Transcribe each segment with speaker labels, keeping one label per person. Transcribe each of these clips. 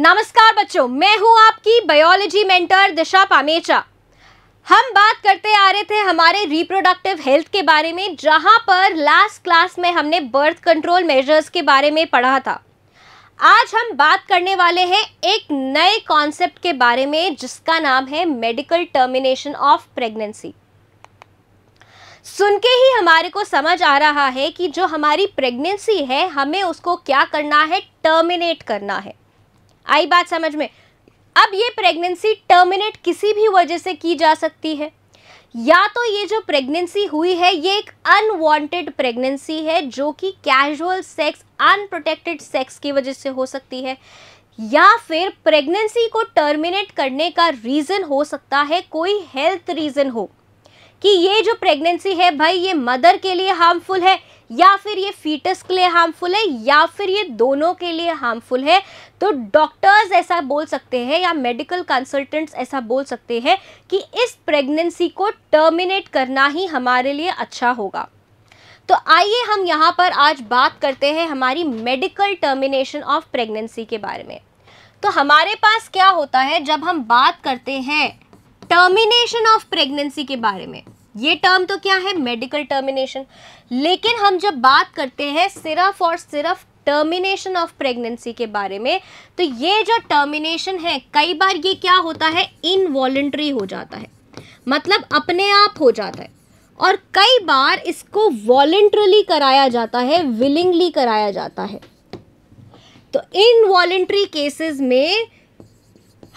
Speaker 1: नमस्कार बच्चों मैं हूं आपकी बायोलॉजी मेंटर दिशा पामेचा हम बात करते आ रहे थे हमारे रिप्रोडक्टिव हेल्थ के बारे में जहां पर लास्ट क्लास में हमने बर्थ कंट्रोल मेजर्स के बारे में पढ़ा था आज हम बात करने वाले हैं एक नए कॉन्सेप्ट के बारे में जिसका नाम है मेडिकल टर्मिनेशन ऑफ प्रेगनेंसी सुन के ही हमारे को समझ आ रहा है कि जो हमारी प्रेगनेंसी है हमें उसको क्या करना है टर्मिनेट करना है आई बात समझ में अब ये प्रेगनेंसी टर्मिनेट किसी भी वजह से की जा सकती है या तो ये जो प्रेगनेंसी हुई है ये एक अनवांटेड प्रेगनेंसी है जो कि कैजुअल सेक्स अनप्रोटेक्टेड सेक्स की वजह से हो सकती है या फिर प्रेगनेंसी को टर्मिनेट करने का रीज़न हो सकता है कोई हेल्थ रीज़न हो कि ये जो प्रेगनेंसी है भाई ये मदर के लिए हार्मफुल है या फिर ये फीटस के लिए हार्मफुल है या फिर ये दोनों के लिए हार्मफुल है तो डॉक्टर्स ऐसा बोल सकते हैं या मेडिकल कंसल्टेंट्स ऐसा बोल सकते हैं कि इस प्रेगनेंसी को टर्मिनेट करना ही हमारे लिए अच्छा होगा तो आइए हम यहाँ पर आज बात करते हैं हमारी मेडिकल टर्मिनेशन ऑफ प्रेगनेंसी के बारे में तो हमारे पास क्या होता है जब हम बात करते हैं टर्मिनेशन ऑफ प्रेगनेंसी के बारे में ये टर्म तो क्या है मेडिकल टर्मिनेशन लेकिन हम जब बात करते हैं सिर्फ और सिर्फ टर्मिनेशन ऑफ प्रेगनेंसी के बारे में तो ये जो टर्मिनेशन है कई बार ये क्या होता है इनवॉलेंट्री हो जाता है मतलब अपने आप हो जाता है और कई बार इसको वॉलेंट्रली कराया जाता है विलिंगली कराया जाता है तो इनवॉलेंट्री केसेस में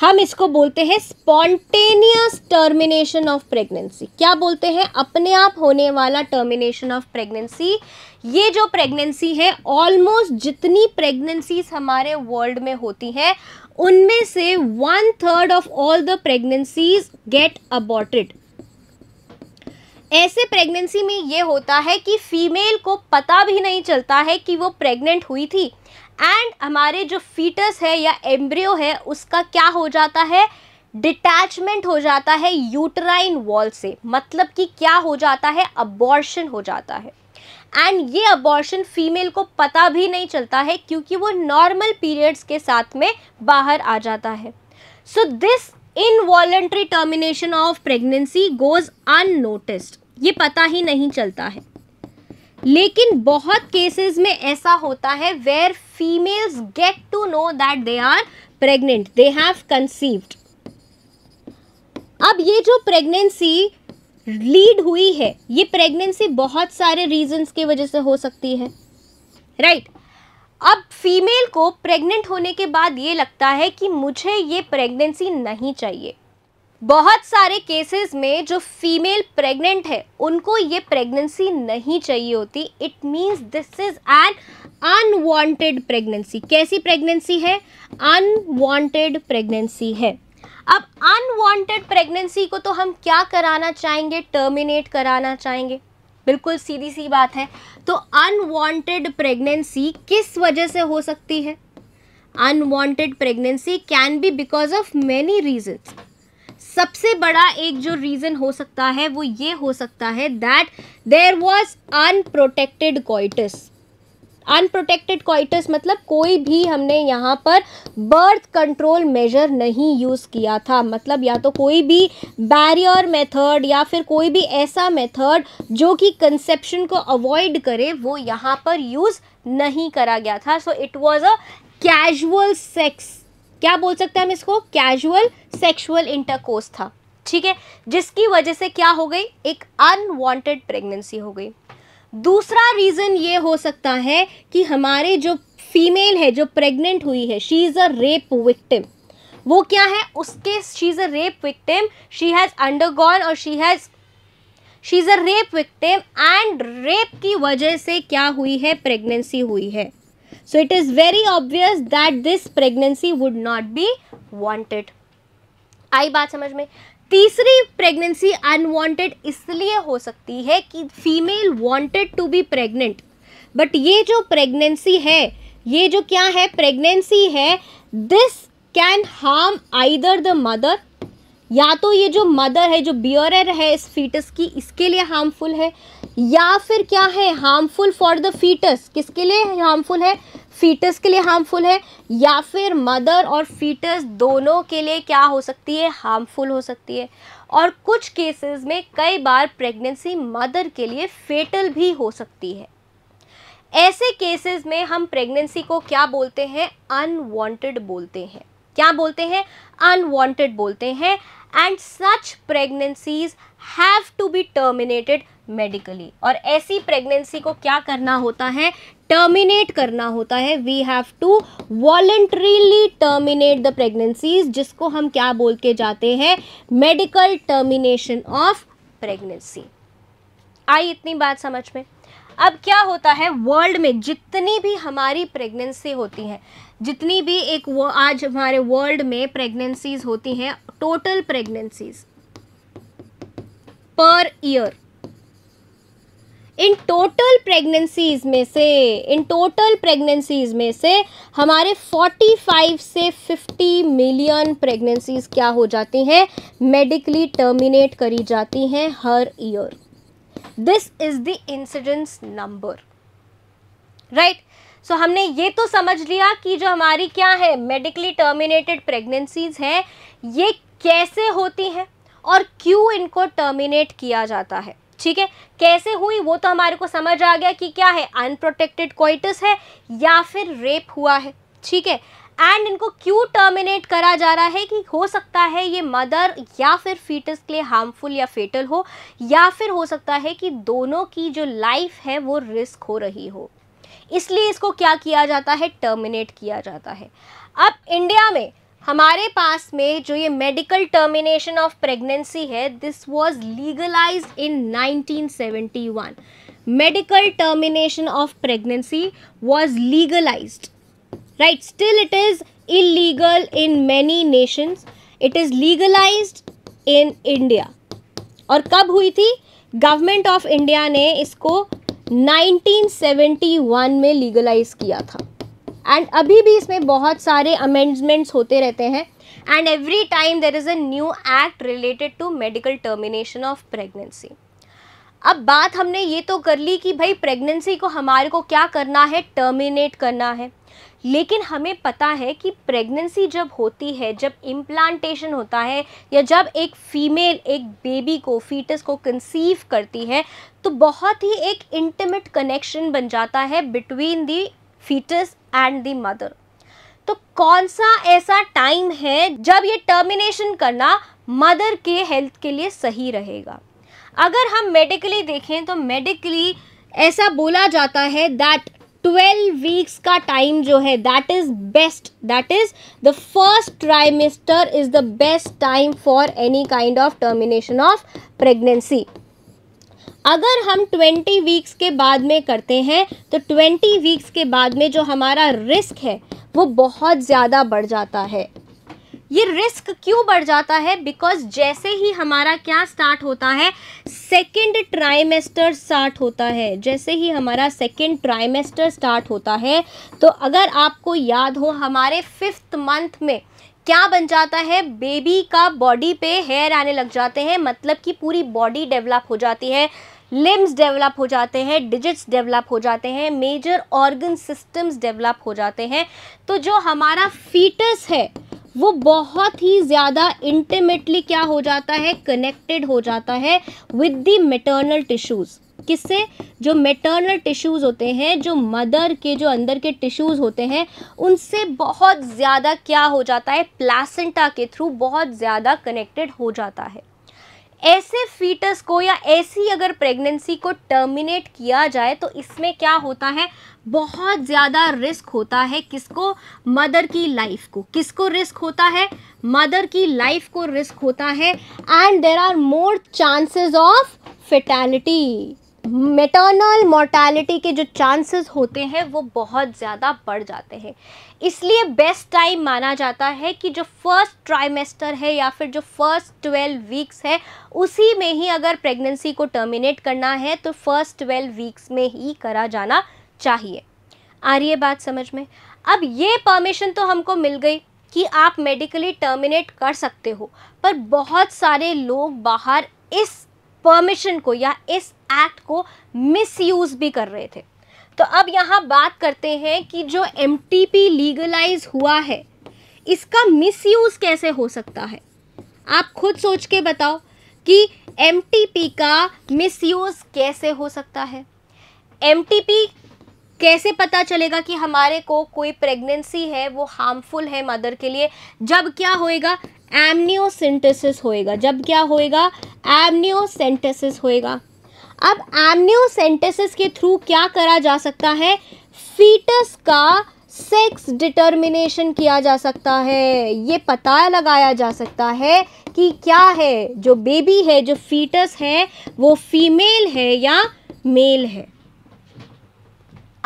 Speaker 1: हम इसको बोलते हैं स्पॉन्टेनियस टर्मिनेशन ऑफ प्रेगनेंसी क्या बोलते हैं अपने आप होने वाला टर्मिनेशन ऑफ प्रेगनेंसी ये जो प्रेगनेंसी है ऑलमोस्ट जितनी प्रेगनेंसीज हमारे वर्ल्ड में होती हैं उनमें से one third of all the pregnancies get aborted ऐसे प्रेगनेंसी में ये होता है कि फीमेल को पता भी नहीं चलता है कि वो प्रेग्नेंट हुई थी एंड हमारे जो फीटस है या एम्ब्रियो है उसका क्या हो जाता है डिटैचमेंट हो जाता है यूटराइन वॉल से मतलब कि क्या हो जाता है अबॉर्शन हो जाता है एंड ये अबॉर्शन फीमेल को पता भी नहीं चलता है क्योंकि वो नॉर्मल पीरियड्स के साथ में बाहर आ जाता है so this involuntary termination of pregnancy goes unnoticed ये पता ही नहीं चलता है लेकिन बहुत केसेस में ऐसा होता है where females get to know that they are pregnant they have conceived अब ये जो प्रेगनेंसी लीड हुई है ये प्रेगनेंसी बहुत सारे रीजंस की वजह से हो सकती है राइट right. अब फीमेल को प्रेग्नेंट होने के बाद ये लगता है कि मुझे ये प्रेगनेंसी नहीं चाहिए बहुत सारे केसेस में जो फीमेल प्रेग्नेंट है उनको ये प्रेगनेंसी नहीं चाहिए होती it means this is an unwanted pregnancy कैसी प्रेगनेंसी है अनवांटेड प्रेगनेंसी है अब अनवांटेड प्रेगनेंसी को तो हम क्या कराना चाहेंगे टर्मिनेट कराना चाहेंगे बिल्कुल सीधी सी बात है तो अनवांटेड प्रेगनेंसी किस वजह से हो सकती है unwanted pregnancy can be because of many reason सबसे बड़ा एक जो रीज़न हो सकता है वो ये हो सकता है that there was unprotected coitus unprotected coitus मतलब कोई भी हमने यहाँ पर बर्थ कंट्रोल मेजर नहीं यूज़ किया था मतलब या तो कोई भी बैरियर मेथड या फिर कोई भी ऐसा मेथड जो कि कंसेप्शन को अवॉइड करे वो यहाँ पर यूज़ नहीं करा गया था so it was a casual sex क्या बोल सकते हैं हम इसको कैजुअल सेक्सुअल इंटरकोर्स था ठीक है जिसकी वजह से क्या हो गई एक अनवांटेड प्रेगनेंसी हो गई दूसरा रीज़न ये हो सकता है कि हमारे जो फीमेल है जो प्रेग्नेंट हुई है she is a rape victim वो क्या है उसके she is a rape victim she has undergone और she has she is a rape victim and rape की वजह से क्या हुई है प्रेगनेंसी हुई है So it is very obvious that this pregnancy would not be wanted. आई बात समझ में तीसरी प्रेगनेंसी अनवांटेड इसलिए हो सकती है कि female wanted to be pregnant but ये जो प्रेगनेंसी है ये जो क्या है प्रेगनेंसी है this can harm either the mother या तो ये जो मदर है जो बियरर है इस फीटस की इसके लिए हार्मफुल है या फिर क्या है हार्मफुल फॉर द फीटस किसके लिए हार्मफुल है फीटस के लिए हार्मफुल है या फिर मदर और फीटस दोनों के लिए क्या हो सकती है हार्मफुल हो सकती है और कुछ केसेस में कई बार प्रेगनेंसी मदर के लिए फेटल भी हो सकती है ऐसे केसेस में हम प्रेगनेंसी को क्या बोलते हैं अनवांटेड बोलते हैं क्या बोलते हैं अनवांटेड बोलते हैं and such pregnancies have to be terminated medically और ऐसी प्रेगनेंसी को क्या करना होता है टर्मिनेट करना होता है we have to voluntarily terminate the pregnancies जिसको हम क्या बोल के जाते हैं मेडिकल टर्मिनेशन ऑफ प्रेगनेंसी आई इतनी बात समझ में अब क्या होता है वर्ल्ड में जितनी भी हमारी प्रेगनेंसी होती है जितनी भी एक वो आज हमारे वर्ल्ड में प्रेगनेंसीज होती हैं total pregnancies per year in total pregnancies में से इन टोटल प्रेगनेंसीज में से हमारे 45 से 50 मिलियन प्रेगनेंसीज क्या हो जाती हैं मेडिकली टर्मिनेट करी जाती हैं हर year this is the incidence number right so हमने ये तो समझ लिया कि जो हमारी क्या है मेडिकली टर्मिनेटेड प्रेगनेंसीज हैं ये कैसे होती हैं और क्यों इनको टर्मिनेट किया जाता है ठीक है कैसे हुई वो तो हमारे को समझ आ गया कि क्या है अनप्रोटेक्टेड क्वाइटस है या फिर रेप हुआ है ठीक है एंड इनको क्यों टर्मिनेट करा जा रहा है कि हो सकता है ये मदर या फिर फीटस के लिए हार्मफुल या फेटल हो या फिर हो सकता है कि दोनों की जो लाइफ है वो रिस्क हो रही हो इसलिए इसको क्या किया जाता है टर्मिनेट किया जाता है अब इंडिया में हमारे पास में जो ये मेडिकल टर्मिनेशन ऑफ प्रेगनेंसी है this was legalise in 1971 medical termination of pregnancy was legalised right still it is illegal in many nations it is legalise in India और कब हुई थी गवर्नमेंट ऑफ इंडिया ने इसको 1971 में लीगलाइज किया था एंड अभी भी इसमें बहुत सारे अमेंडमेंट्स होते रहते हैं and every time there is a new act related to medical termination of pregnancy अब बात हमने ये तो कर ली कि भाई प्रेगनेंसी को हमारे को क्या करना है टर्मिनेट करना है लेकिन हमें पता है कि प्रेगनेंसी जब होती है जब इम्प्लांटेशन होता है या जब एक फीमेल एक बेबी को फीटस को कंसीव करती है तो बहुत ही एक इंटीमेट कनेक्शन बन जाता है between the foetus and the mother तो कौन सा ऐसा टाइम है जब ये टर्मिनेशन करना मदर के हेल्थ के लिए सही रहेगा अगर हम मेडिकली देखें तो मेडिकली ऐसा बोला जाता है दैट ट्वेल्व वीक्स का टाइम जो है that is best that is the first trimester is the best time for any kind of termination of pregnancy अगर हम 20 वीक्स के बाद में करते हैं तो 20 वीक्स के बाद में जो हमारा रिस्क है वो बहुत ज़्यादा बढ़ जाता है ये रिस्क क्यों बढ़ जाता है बिकॉज जैसे ही हमारा क्या स्टार्ट होता है सेकंड ट्राइमेस्टर स्टार्ट होता है जैसे ही हमारा सेकंड ट्राइमेस्टर स्टार्ट होता है तो अगर आपको याद हो हमारे फिफ्थ मंथ में क्या बन जाता है बेबी का बॉडी पे हेयर आने लग जाते हैं मतलब कि पूरी बॉडी डेवलप हो जाती है लिम्स डेवलप हो जाते हैं डिजिट्स डेवलप हो जाते हैं मेजर ऑर्गन सिस्टम्स डेवलप हो जाते हैं तो जो हमारा फीटस है वो बहुत ही ज़्यादा इंटीमेटली क्या हो जाता है कनेक्टेड हो जाता है विद दी मेटर्नल टिश्यूज़ किससे जो मेटर्नल टिश्यूज़ होते हैं जो मदर के जो अंदर के टिश्यूज़ होते हैं उनसे बहुत ज़्यादा क्या हो जाता है प्लासेंटा के थ्रू बहुत ज़्यादा कनेक्टेड हो जाता है ऐसे फीटस को या ऐसी अगर प्रेगनेंसी को टर्मिनेट किया जाए तो इसमें क्या होता है बहुत ज़्यादा रिस्क होता है किसको मदर की लाइफ को किसको रिस्क होता है मदर की लाइफ को रिस्क होता है and there are more chances of fatality maternal mortality के जो चांसेस होते हैं वो बहुत ज़्यादा बढ़ जाते हैं इसलिए बेस्ट टाइम माना जाता है कि जो फर्स्ट ट्राइमेस्टर है या फिर जो फर्स्ट ट्वेल्व वीक्स है उसी में ही अगर प्रेगनेंसी को टर्मिनेट करना है तो फर्स्ट ट्वेल्व वीक्स में ही करा जाना चाहिए आ रही है बात समझ में अब ये परमिशन तो हमको मिल गई कि आप मेडिकली टर्मिनेट कर सकते हो पर बहुत सारे लोग बाहर इस परमिशन को या इस एक्ट को मिसयूज भी कर रहे थे तो अब यहाँ बात करते हैं कि जो एम लीगलाइज हुआ है इसका मिसयूज कैसे हो सकता है आप खुद सोच के बताओ कि एम का मिसयूज कैसे हो सकता है एम कैसे पता चलेगा कि हमारे को कोई प्रेगनेंसी है वो हार्मफुल है मदर के लिए जब क्या होएगा एमनियोसिंटेसिस होएगा जब क्या होएगा एमनियोसेंटेसिस होएगा अब एमनियोसेंटेसिस के थ्रू क्या करा जा सकता है फीटस का सेक्स डिटर्मिनेशन किया जा सकता है ये पता लगाया जा सकता है कि क्या है जो बेबी है जो फीटस है वो फीमेल है या मेल है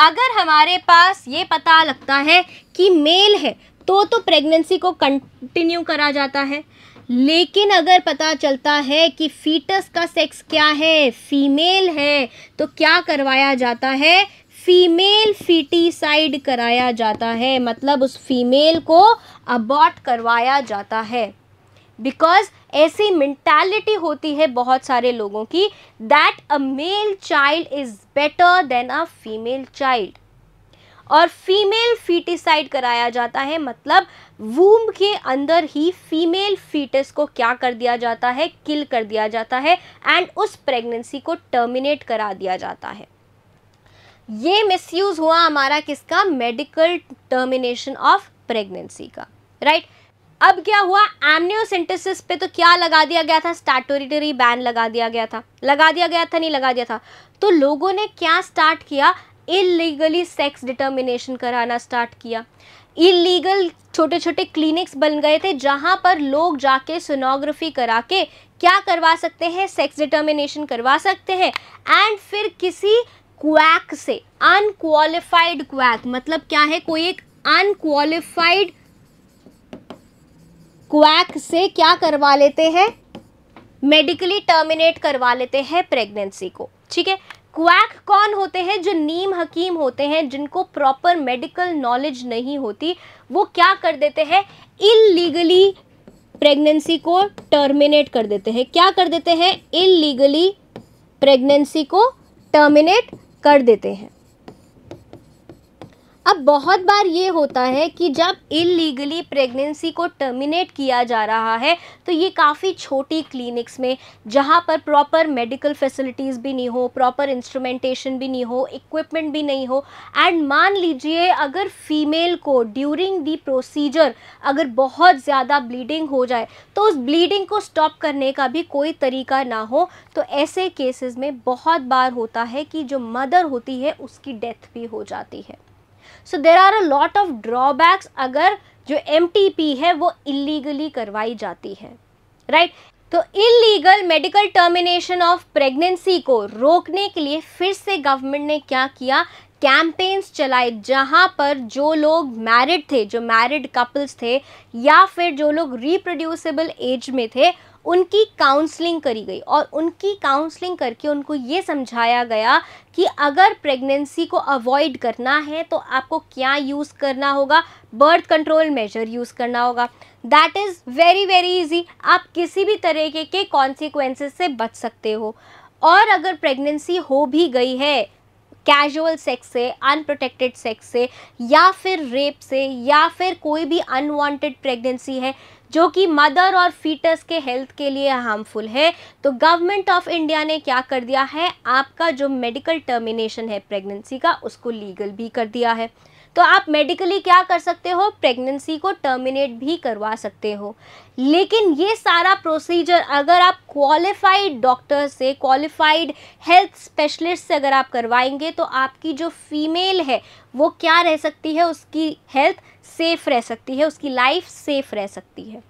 Speaker 1: अगर हमारे पास ये पता लगता है कि मेल है तो तो प्रेगनेंसी को कंटिन्यू करा जाता है लेकिन अगर पता चलता है कि फीटस का सेक्स क्या है फीमेल है तो क्या करवाया जाता है फीमेल फीटीसाइड कराया जाता है मतलब उस फीमेल को अबॉट करवाया जाता है बिकॉज ऐसी मेंटालिटी होती है बहुत सारे लोगों की that a male child is better than a female child और फीमेल फीटिसाइड कराया जाता है मतलब वूम के अंदर ही फीमेल फीटस को क्या कर दिया जाता है किल कर दिया जाता है एंड उस प्रेगनेंसी को टर्मिनेट करा दिया जाता है ये मिसयूज़ हुआ हमारा किसका मेडिकल टर्मिनेशन ऑफ प्रेगनेंसी का राइट right? अब क्या हुआ एमनियोसेंटेसिस पे तो क्या लगा दिया गया था स्टैटोरिटरी बैन लगा दिया गया था लगा दिया गया था नहीं लगा दिया था तो लोगों ने क्या स्टार्ट किया इलीगली सेक्स डिटर्मिनेशन कराना स्टार्ट किया इलीगल छोटे छोटे क्लिनिक्स बन गए थे जहाँ पर लोग जाके सोनोग्राफी करा के क्या करवा सकते हैं सेक्स डिटर्मिनेशन करवा सकते हैं एंड फिर किसी क्वैक से अनक्वालिफाइड क्वैक मतलब क्या है कोई एक अनक्वालिफाइड क्वैक से क्या करवा लेते हैं मेडिकली टर्मिनेट करवा लेते हैं प्रेगनेंसी को ठीक है क्वैक कौन होते हैं जो नीम हकीम होते हैं जिनको प्रॉपर मेडिकल नॉलेज नहीं होती वो क्या कर देते हैं इलीगली प्रेगनेंसी को टर्मिनेट कर देते हैं क्या कर देते हैं इलीगली प्रेगनेंसी को टर्मिनेट कर देते हैं अब बहुत बार ये होता है कि जब इलीगली प्रेगनेंसी को टर्मिनेट किया जा रहा है तो ये काफ़ी छोटी क्लिनिक्स में जहाँ पर प्रॉपर मेडिकल फैसिलिटीज़ भी नहीं हो प्रॉपर इंस्ट्रूमेंटेशन भी नहीं हो इक्विपमेंट भी नहीं हो एंड मान लीजिए अगर फीमेल को ड्यूरिंग दी प्रोसीजर अगर बहुत ज़्यादा ब्लीडिंग हो जाए तो उस ब्लीडिंग को स्टॉप करने का भी कोई तरीका ना हो तो ऐसे केसेस में बहुत बार होता है कि जो मदर होती है उसकी डेथ भी हो जाती है so there are a lot of drawbacks अगर जो एम है वो इलीगली करवाई जाती है राइट right? तो illegal medical termination of pregnancy को रोकने के लिए फिर से गवर्नमेंट ने क्या किया कैंपेन्स चलाए जहाँ पर जो लोग मैरिड थे जो मैरिड कपल्स थे या फिर जो लोग रिप्रोड्यूसेबल एज में थे उनकी काउंसलिंग करी गई और उनकी काउंसलिंग करके उनको ये समझाया गया कि अगर प्रेगनेंसी को अवॉइड करना है तो आपको क्या यूज़ करना होगा बर्थ कंट्रोल मेजर यूज़ करना होगा that is very very easy आप किसी भी तरीके के कॉन्सिक्वेंसेस से बच सकते हो और अगर प्रेगनेंसी हो भी गई है कैजुअल सेक्स से अनप्रोटेक्टेड सेक्स से या फिर रेप से या फिर कोई भी अनवांटेड प्रेगनेंसी है जो कि मदर और फीटस के हेल्थ के लिए हार्मफुल है तो गवर्नमेंट ऑफ इंडिया ने क्या कर दिया है आपका जो मेडिकल टर्मिनेशन है प्रेगनेंसी का उसको लीगल भी कर दिया है तो आप मेडिकली क्या कर सकते हो प्रेगनेंसी को टर्मिनेट भी करवा सकते हो लेकिन ये सारा प्रोसीजर अगर आप क्वालिफाइड डॉक्टर से क्वालिफाइड हेल्थ स्पेशलिस्ट से अगर आप करवाएंगे तो आपकी जो फीमेल है वो क्या रह सकती है उसकी हेल्थ सेफ रह सकती है उसकी लाइफ सेफ रह सकती है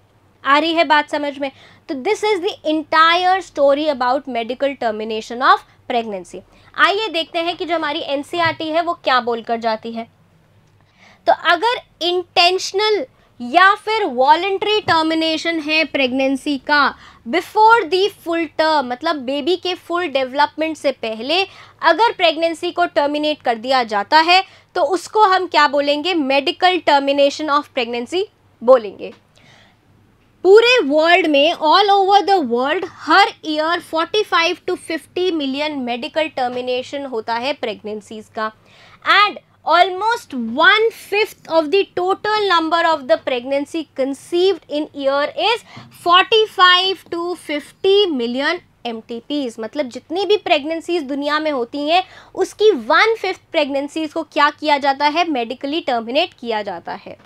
Speaker 1: आ रही है बात समझ में तो this is the entire story about medical termination of pregnancy आइए देखते हैं कि जो हमारी एन e है वो क्या बोलकर जाती है तो अगर इंटेंशनल या फिर वॉलेंट्री टर्मिनेशन है प्रेगनेंसी का बिफोर दी फुल टर्म मतलब बेबी के फुल डेवलपमेंट से पहले अगर प्रेगनेंसी को टर्मिनेट कर दिया जाता है तो उसको हम क्या बोलेंगे मेडिकल टर्मिनेशन ऑफ प्रेगनेंसी बोलेंगे पूरे वर्ल्ड में ऑल ओवर द वर्ल्ड हर year 45 to 50 million medical termination होता है प्रेगनेंसीज का and almost one fifth of the total number of the pregnancy conceived in year is 45 to 50 मिलियन um मतलब जितनी भी प्रेगनेंसीज दुनिया में होती हैं उसकी वन फिफ्थ प्रेगनेंसीज को क्या किया जाता है मेडिकली टर्मिनेट किया जाता है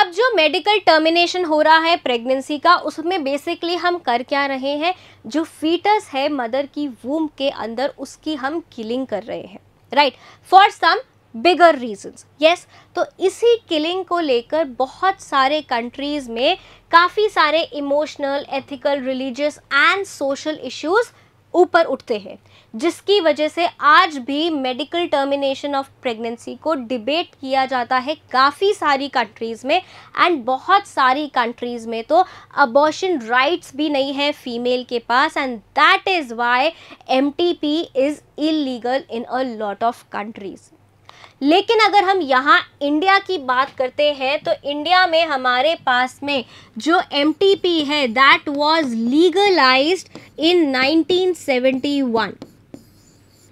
Speaker 1: अब जो मेडिकल टर्मिनेशन हो रहा है प्रेगनेंसी का उसमें बेसिकली हम कर क्या रहे हैं जो फीटस है मदर की वूम के अंदर उसकी हम किलिंग कर रहे हैं right for some bigger reasons yes तो इसी किलिंग को लेकर बहुत सारे कंट्रीज़ में काफ़ी सारे emotional ethical religious and social issues ऊपर उठते हैं जिसकी वजह से आज भी मेडिकल टर्मिनेशन ऑफ प्रेगनेंसी को डिबेट किया जाता है काफ़ी सारी कंट्रीज़ में एंड बहुत सारी कंट्रीज़ में तो अबॉशन राइट्स भी नहीं है फीमेल के पास and that is why M T P is illegal in a lot of countries लेकिन अगर हम यहाँ इंडिया की बात करते हैं तो इंडिया में हमारे पास में जो एम है दैट वॉज लीगलाइज इन 1971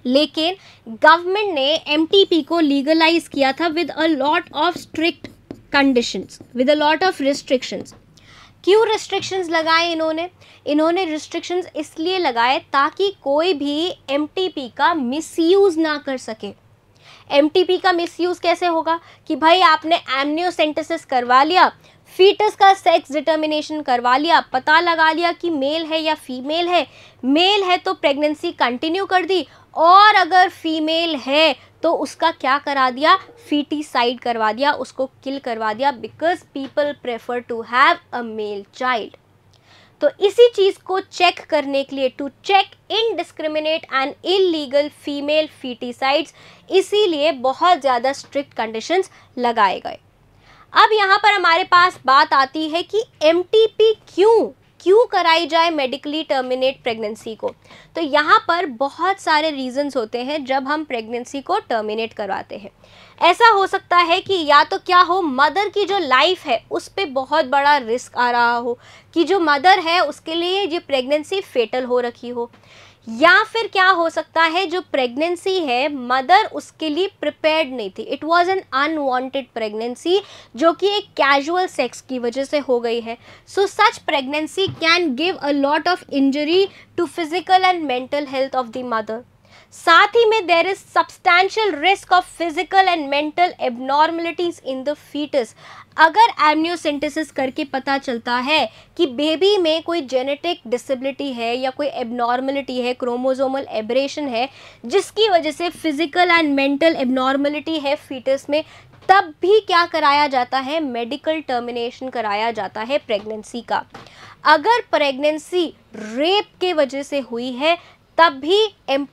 Speaker 1: लेकिन गवर्नमेंट ने एम को लीगलाइज किया था with a lot of strict conditions with a lot of restrictions क्यों रिस्ट्रिक्शंस लगाए इन्होंने इन्होंने रिस्ट्रिक्शंस इसलिए लगाए ताकि कोई भी एम का मिसयूज़ ना कर सके एम का मिसयूज़ कैसे होगा कि भाई आपने एमनियोसेंटिस करवा लिया फीटस का सेक्स डिटर्मिनेशन करवा लिया पता लगा लिया कि मेल है या फीमेल है मेल है तो प्रेगनेंसी कंटिन्यू कर दी और अगर फीमेल है तो उसका क्या करा दिया फीटीसाइड करवा दिया उसको किल करवा दिया because people prefer to have a male child तो इसी चीज़ को चेक करने के लिए to check indiscriminate and illegal female foeticides इसीलिए बहुत ज़्यादा स्ट्रिक्ट कंडीशंस लगाए गए अब यहाँ पर हमारे पास बात आती है कि एम क्यों क्यों कराई जाए मेडिकली टर्मिनेट प्रेगनेंसी को तो यहाँ पर बहुत सारे रीजंस होते हैं जब हम प्रेगनेंसी को टर्मिनेट करवाते हैं ऐसा हो सकता है कि या तो क्या हो मदर की जो लाइफ है उस पर बहुत बड़ा रिस्क आ रहा हो कि जो मदर है उसके लिए ये प्रेगनेंसी फेटल हो रखी हो या फिर क्या हो सकता है जो प्रेगनेंसी है मदर उसके लिए प्रिपेयर्ड नहीं थी it was an unwanted pregnancy जो कि एक कैजुअल सेक्स की वजह से हो गई है so such pregnancy can give a lot of injury to physical and mental health of the mother साथ ही में there is substantial risk of physical and mental abnormalities in the foetus अगर एमनियोसेंटेसिस करके पता चलता है कि बेबी में कोई जेनेटिक डिसेबिलिटी है या कोई एबनॉर्मलिटी है क्रोमोजोमल एब्रेशन है जिसकी वजह से फिजिकल एंड मेंटल एबनॉर्मलिटी है फीटस में तब भी क्या कराया जाता है मेडिकल टर्मिनेशन कराया जाता है प्रेगनेंसी का अगर प्रेगनेंसी रेप के वजह से हुई है तब भी एम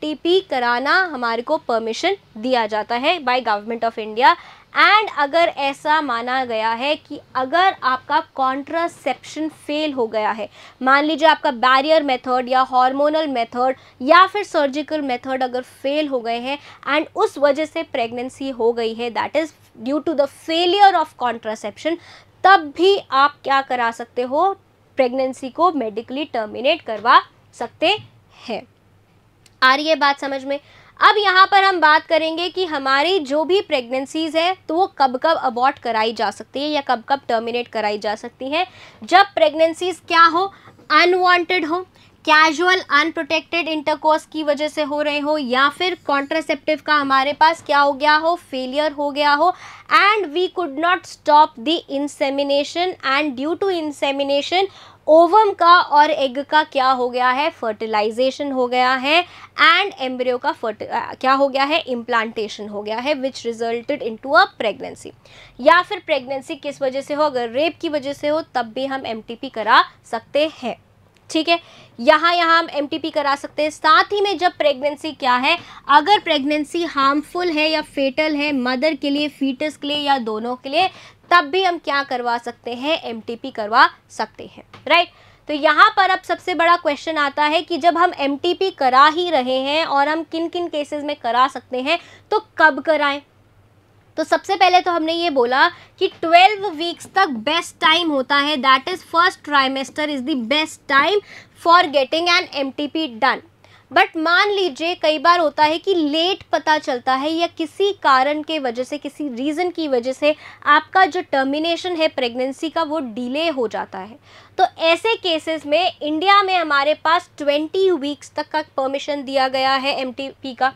Speaker 1: कराना हमारे को परमिशन दिया जाता है by government of India and अगर ऐसा माना गया है कि अगर आपका कॉन्ट्रासेप्शन फेल हो गया है मान लीजिए आपका बैरियर मेथड या हार्मोनल मेथड या फिर सर्जिकल मेथड अगर फेल हो गए हैं एंड उस वजह से प्रेगनेंसी हो गई है that is due to the failure of contraception तब भी आप क्या करा सकते हो प्रेगनेंसी को मेडिकली टर्मिनेट करवा सकते हैं आ रही है बात समझ में अब यहाँ पर हम बात करेंगे कि हमारी जो भी प्रेगनेंसीज़ है तो वो कब कब अबॉर्ट कराई जा सकती है या कब कब टर्मिनेट कराई जा सकती है जब प्रेगनेंसीज़ क्या हो अनवांटेड हो कैजुअल अनप्रोटेक्टेड इंटरकोर्स की वजह से हो रहे हो या फिर कॉन्ट्रासेप्टिव का हमारे पास क्या हो गया हो फेलियर हो गया हो and we could not stop the insemination and due to insemination ovum का और एग का क्या हो गया है फर्टिलाइजेशन हो गया है एंड एम्ब्रियो का फर्ट क्या हो गया है इम्प्लांटेशन हो गया है which resulted into a pregnancy या फिर प्रेगनेंसी किस वजह से हो अगर रेप की वजह से हो तब भी हम एम करा सकते हैं ठीक है यहाँ यहाँ हम एम करा सकते हैं साथ ही में जब प्रेगनेंसी क्या है अगर प्रेगनेंसी हार्मफुल है या फेटल है मदर के लिए फीटस के लिए या दोनों के लिए तब भी हम क्या करवा सकते हैं एम करवा सकते हैं राइट तो यहाँ पर अब सबसे बड़ा क्वेश्चन आता है कि जब हम एम करा ही रहे हैं और हम किन किन केसेस में करा सकते हैं तो कब कराएं तो सबसे पहले तो हमने ये बोला कि 12 वीक्स तक बेस्ट टाइम होता है that is first trimester is the best time for getting an M done but मान लीजिए कई बार होता है कि लेट पता चलता है या किसी कारण के वजह से किसी रीज़न की वजह से आपका जो टर्मिनेशन है प्रेगनेंसी का वो डिले हो जाता है तो ऐसे केसेस में इंडिया में हमारे पास 20 वीक्स तक का परमिशन दिया गया है एम का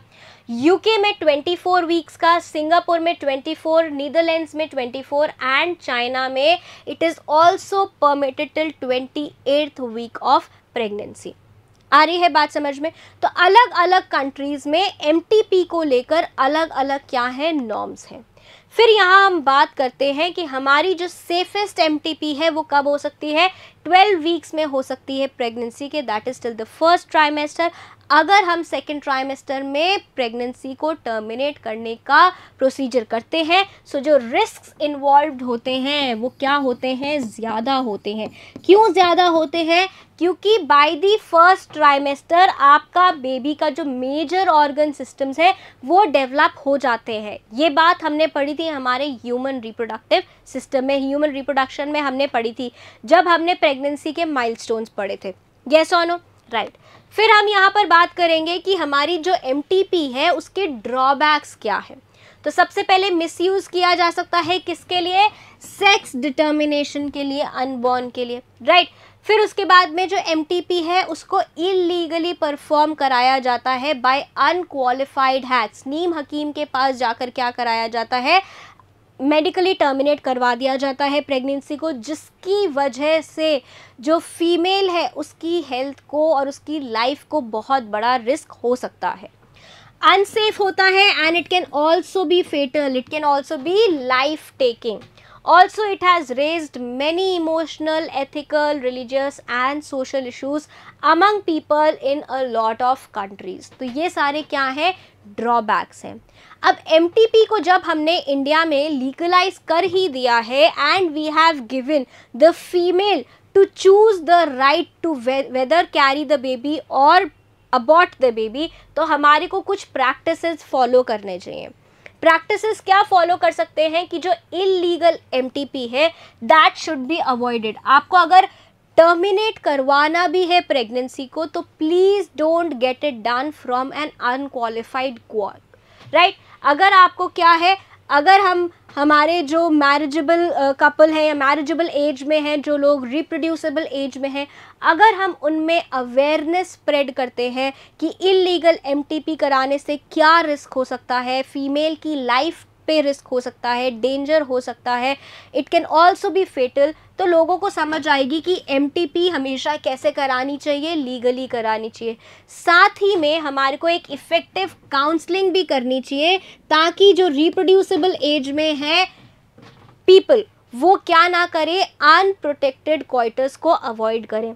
Speaker 1: यूके में 24 वीक्स का सिंगापुर में 24 नीदरलैंड्स में 24 एंड चाइना में it is also permitted till twenty week of pregnancy आ रही है बात समझ में तो अलग अलग कंट्रीज़ में एम को लेकर अलग अलग क्या है नॉर्म्स हैं फिर यहाँ हम बात करते हैं कि हमारी जो सेफेस्ट एम है वो कब हो सकती है ट्वेल्व वीक्स में हो सकती है प्रेगनेंसी के that is till the first trimester अगर हम सेकेंड ट्राइमेस्टर में प्रेगनेंसी को टर्मिनेट करने का प्रोसीजर करते हैं सो so जो रिस्क इन्वॉल्व होते हैं वो क्या होते हैं ज़्यादा होते हैं क्यों ज़्यादा होते हैं क्योंकि बाय दी फर्स्ट ट्राइमेस्टर आपका बेबी का जो मेजर ऑर्गन सिस्टम्स है वो डेवलप हो जाते हैं ये बात हमने पढ़ी थी हमारे ह्यूमन रिप्रोडक्टिव सिस्टम में ह्यूमन रिप्रोडक्शन में हमने पढ़ी थी जब हमने प्रेगनेंसी के माइलस्टोन्स पड़े थे येस ऑनो राइट फिर हम यहाँ पर बात करेंगे कि हमारी जो एम है उसके ड्रॉबैक्स क्या है तो सबसे पहले मिसयूज़ किया जा सकता है किसके लिए सेक्स डिटर्मिनेशन के लिए अनबॉर्न के लिए राइट right? फिर उसके बाद में जो एम है उसको इलीगली परफॉर्म कराया जाता है बाय अनक्वालिफाइड हैक्स नीम हकीम के पास जाकर क्या कराया जाता है मेडिकली टर्मिनेट करवा दिया जाता है प्रेगनेंसी को जिसकी वजह से जो फीमेल है उसकी हेल्थ को और उसकी लाइफ को बहुत बड़ा रिस्क हो सकता है अनसेफ होता है and it can also be fatal it can also be life taking also it has raise many emotional ethical religious and social issues among people in a lot of countries तो ये सारे क्या हैं drawbacks हैं अब M को जब हमने इंडिया में लीगलाइज कर ही दिया है and we have given the female to choose the right to whether carry the baby और अबॉट द बेबी तो हमारे को कुछ प्रैक्टिस फॉलो करने चाहिए प्रैक्टिस क्या फॉलो कर सकते हैं कि जो इलीगल एम है दैट शुड बी अवॉइडेड आपको अगर टर्मिनेट करवाना भी है प्रेगनेंसी को तो please don't get it done from an unqualified quack right अगर आपको क्या है अगर हम हमारे जो मैरिजेबल कपल हैं या मैरिजेबल एज में हैं जो लोग रिप्रोड्यूसेबल एज में हैं अगर हम उनमें अवेयरनेस स्प्रेड करते हैं कि इलीगल एमटीपी कराने से क्या रिस्क हो सकता है फीमेल की लाइफ पे रिस्क हो सकता है डेंजर हो सकता है it can also be fatal तो लोगों को समझ आएगी कि एम हमेशा कैसे करानी चाहिए लीगली करानी चाहिए साथ ही में हमारे को एक इफ़ेक्टिव काउंसलिंग भी करनी चाहिए ताकि जो रिप्रोड्यूसेबल एज में है पीपल वो क्या ना करें अनप्रोटेक्टेड क्वार्टर्स को अवॉइड करें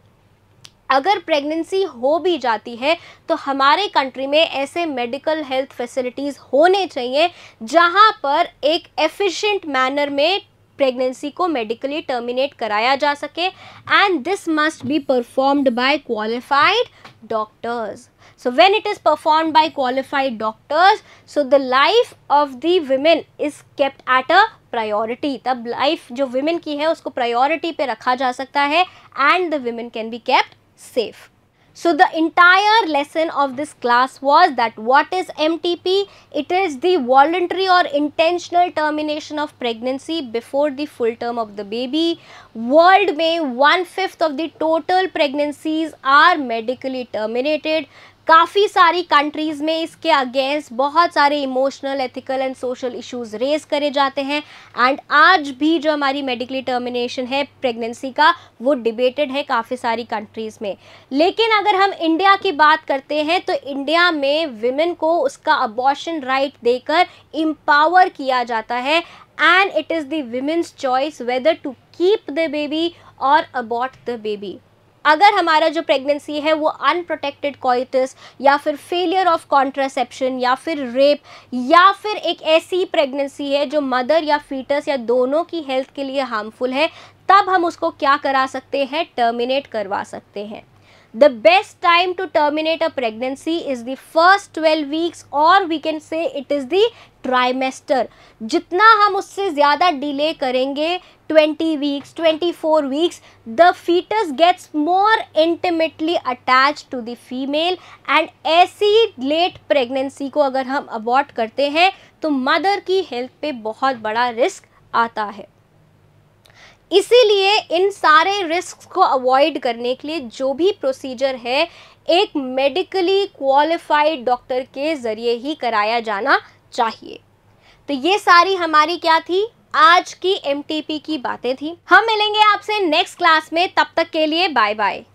Speaker 1: अगर प्रेगनेंसी हो भी जाती है तो हमारे कंट्री में ऐसे मेडिकल हेल्थ फैसिलिटीज़ होने चाहिए जहाँ पर एक एफिशिएंट मैनर में प्रेगनेंसी को मेडिकली टर्मिनेट कराया जा सके and this must be performed by qualified doctors so when it is performed by qualified doctors so the life of the women is kept at a priority तब life जो women की है उसको priority पे रखा जा सकता है and the women can be kept safe So the entire lesson of this class was that what is MTP? It is the voluntary or intentional termination of pregnancy before the full term of the baby. World may one-fifth of the total pregnancies are medically terminated काफ़ी सारी countries में इसके against बहुत सारे emotional ethical and social issues raise करे जाते हैं and आज भी जो हमारी मेडिकली टर्मिनेशन है प्रेगनेंसी का वो डिबेटेड है काफ़ी सारी कंट्रीज़ में लेकिन अगर हम इंडिया की बात करते हैं तो इंडिया में विमेन को उसका अबॉर्शन राइट देकर इम्पावर किया जाता है and it is the women's choice whether to keep the baby और अबॉट द बेबी अगर हमारा जो प्रेगनेंसी है वो अनप्रोटेक्टेड कोइटिस या फिर फेलियर ऑफ कॉन्ट्रासेप्शन या फिर रेप या फिर एक ऐसी प्रेगनेंसी है जो मदर या फीटस या दोनों की हेल्थ के लिए हार्मफुल है तब हम उसको क्या करा सकते हैं टर्मिनेट करवा सकते हैं the best time to terminate a pregnancy is the first 12 weeks और we can say it is the trimester जितना हम उससे ज़्यादा डिले करेंगे 20 weeks 24 weeks the foetus gets more intimately attach to the female and ऐसी late pregnancy को अगर हम abort करते हैं तो मदर की हेल्थ पे बहुत बड़ा रिस्क आता है इसीलिए इन सारे रिस्क को अवॉइड करने के लिए जो भी प्रोसीजर है एक मेडिकली क्वालिफाइड डॉक्टर के ज़रिए ही कराया जाना चाहिए तो ये सारी हमारी क्या थी आज की एम की बातें थी हम मिलेंगे आपसे नेक्स्ट क्लास में तब तक के लिए बाय बाय